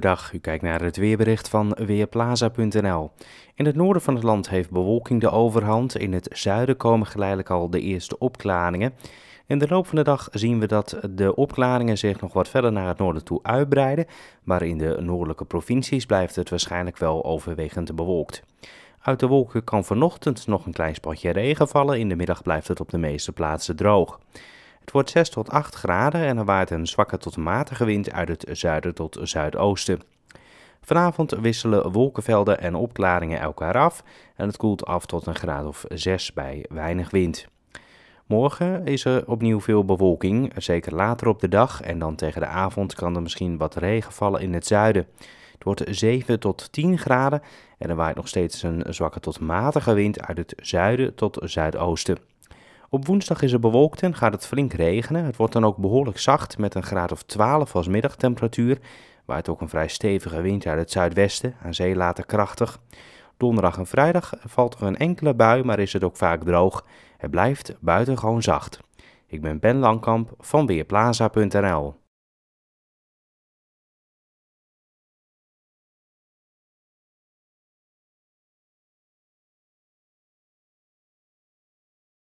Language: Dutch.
dag. U kijkt naar het weerbericht van weerplaza.nl. In het noorden van het land heeft bewolking de overhand. In het zuiden komen geleidelijk al de eerste opklaringen. In de loop van de dag zien we dat de opklaringen zich nog wat verder naar het noorden toe uitbreiden. Maar in de noordelijke provincies blijft het waarschijnlijk wel overwegend bewolkt. Uit de wolken kan vanochtend nog een klein spatje regen vallen. In de middag blijft het op de meeste plaatsen droog. Het wordt 6 tot 8 graden en er waait een zwakke tot matige wind uit het zuiden tot zuidoosten. Vanavond wisselen wolkenvelden en opklaringen elkaar af en het koelt af tot een graad of 6 bij weinig wind. Morgen is er opnieuw veel bewolking, zeker later op de dag en dan tegen de avond kan er misschien wat regen vallen in het zuiden. Het wordt 7 tot 10 graden en er waait nog steeds een zwakke tot matige wind uit het zuiden tot zuidoosten. Op woensdag is het bewolkt en gaat het flink regenen. Het wordt dan ook behoorlijk zacht met een graad of 12 als middagtemperatuur. Waait ook een vrij stevige wind uit het zuidwesten, aan zee later krachtig. Donderdag en vrijdag valt er een enkele bui, maar is het ook vaak droog. Het blijft buitengewoon zacht. Ik ben Ben Langkamp van Weerplaza.nl